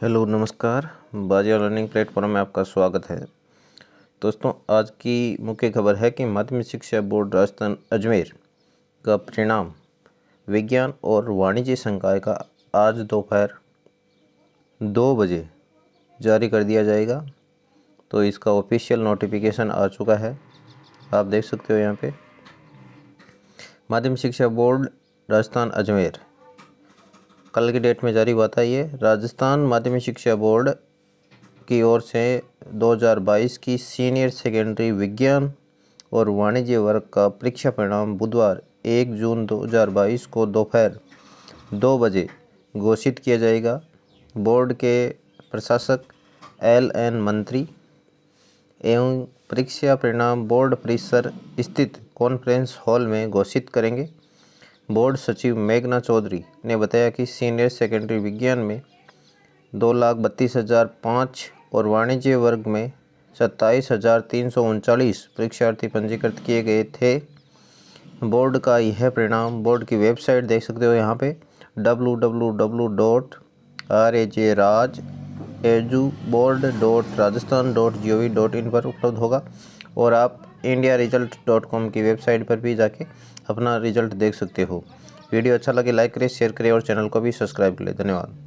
hello नमस्कार बाजिया learning platform में आपका स्वागत है दोस्तों आज की मुख्य खबर है कि माध्यमिक शिक्षा बोर्ड राजस्थान अजमेर का परिणाम विज्ञान और वाणिज्य संकाय का आज दोपहर दो बजे जारी कर दिया जाएगा तो इसका ऑफिशियल नोटिफिकेशन आ चुका है आप देख सकते हो यहाँ पे माध्यमिक शिक्षा बोर्ड राजस्थान अजमेर कल की डेट में जारी हुआ था ये राजस्थान माध्यमिक शिक्षा बोर्ड की ओर से 2022 की सीनियर सेकेंडरी विज्ञान और वाणिज्य वर्ग का परीक्षा परिणाम बुधवार 1 जून 2022 को दोपहर दो बजे घोषित किया जाएगा बोर्ड के प्रशासक एल एन मंत्री एवं परीक्षा परिणाम बोर्ड परिसर स्थित कॉन्फ्रेंस हॉल में घोषित करेंगे बोर्ड सचिव मेघना चौधरी ने बताया कि सीनियर सेकेंडरी विज्ञान में दो लाख बत्तीस हज़ार पाँच और वाणिज्य वर्ग में सत्ताईस हज़ार तीन सौ उनचालीस परीक्षार्थी पंजीकृत किए गए थे बोर्ड का यह परिणाम बोर्ड की वेबसाइट देख सकते हो यहाँ पे W W W dot R A J Raj edu board dot Rajasthan dot G O V dot in पर उपलब्ध होगा और आप इंडिया रिजल्ट डॉट कॉम की वेबसाइट पर भी जाके अपना रिजल्ट देख सकते हो वीडियो अच्छा लगे लाइक करें शेयर करें और चैनल को भी सब्सक्राइब करें धन्यवाद